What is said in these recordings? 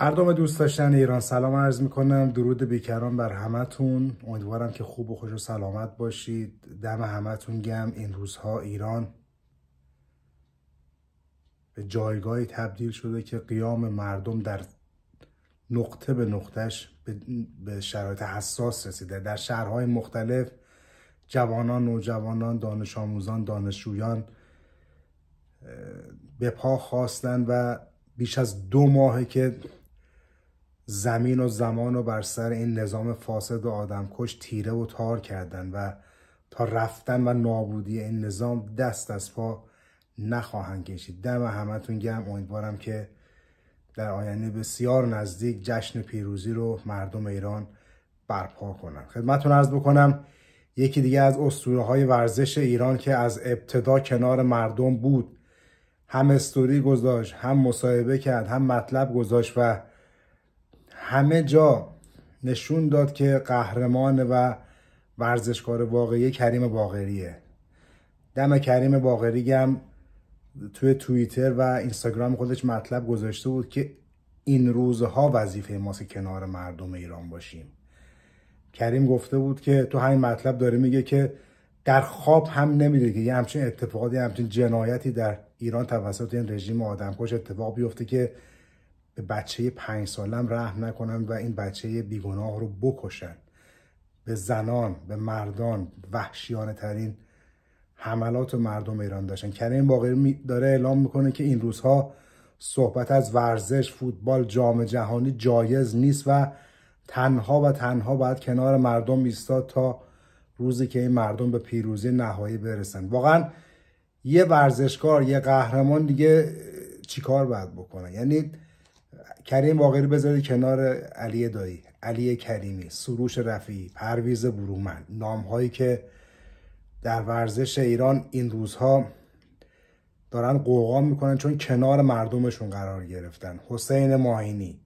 مردم دوست داشتن ایران سلام عرض میکنم درود بیکران بر همتون امیدوارم که خوب و خوش و سلامت باشید دم همتون گم این روزها ایران به جایگاهی تبدیل شده که قیام مردم در نقطه به نقطهش به شرایط حساس رسیده در شهرهای مختلف جوانان نوجوانان دانش آموزان دانشجویان به پا خواستن و بیش از دو ماهه که زمین و زمان و بر سر این نظام فاسد و کش تیره و تار کردن و تا رفتن و نابودی این نظام دست از پا نخواهند کشید دم همتون گرم امیدوارم که در آینده بسیار نزدیک جشن پیروزی رو مردم ایران برپا کنن خدمتتون از بکنم یکی دیگه از اسطوره های ورزش ایران که از ابتدا کنار مردم بود هم استوری گذاشت هم مصاحبه کرد هم مطلب گذاشت و همه جا نشون داد که قهرمان و ورزشکار واقعی کریم باقریه دم کریم باقری هم توی توییتر و اینستاگرام خودش مطلب گذاشته بود که این روزها وظیفه ماست کنار مردم ایران باشیم کریم گفته بود که تو همین مطلب داره میگه که در خواب هم نمیده که یه همچین اتفاقاتی همچین جنایتی در ایران توسط این رژیم آدمکش اتفاق بیفته که به بچه پنج سالم رحم نکنن و این بچه بیگناه رو بکشن به زنان به مردان وحشیانه ترین حملات مردم ایران داشتن کریم باقری داره اعلام میکنه که این روزها صحبت از ورزش فوتبال جام جهانی جایز نیست و تنها و تنها باید کنار مردم ایستاد تا روزی که این مردم به پیروزی نهایی برسن واقعا یه ورزشکار یه قهرمان دیگه چیکار باید بکنه یعنی کریم واقعی بذاری کنار علی دایی علی کریمی سروش رفی پرویز برومن نام هایی که در ورزش ایران این روزها دارن قوقا میکنن چون کنار مردمشون قرار گرفتن حسین ماهینی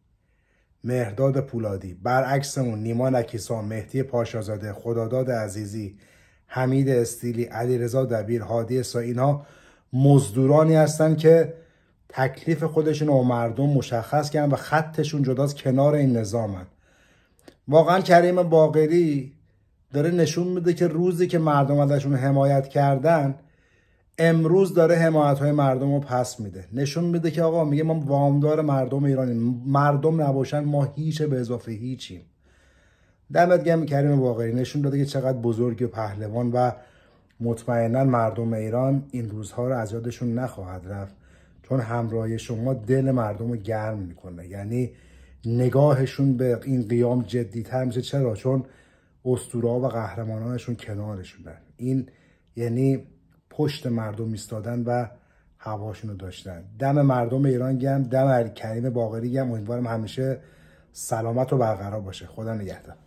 مهرداد پولادی برعکسمون نیما نکیسا مهدی پاشازاده خداداد عزیزی حمید استیلی علیرضا دبیر هادی سا اینا مزدورانی هستند که تکلیف خودشون و مردم مشخص کردن و خطشون از کنار این نظامن واقعا کریم باقری داره نشون میده که روزی که مردم ازشون حمایت کردن امروز داره حمایت های مردم رو پس میده نشون میده که آقا میگه ما وامدار مردم ایرانیم مردم نباشن ما هیچ به اضافه هیچیم دمت گرم کریم باقری نشون داده که چقدر بزرگ و پهلوان و مطمئنا مردم ایران این روزها رو از یادشون نخواهد رفت چون همراهی شما دل مردم رو گرم میکنه یعنی نگاهشون به این قیام جدیتر میشه چرا چون ها و قهرمانانشون کنارشونن این یعنی پشت مردم ایستادن و هواشون رو داشتن دم مردم ایران گم دم کریم باقری گم امیدوارم همیشه سلامت و برقرار باشه خدا نگهدار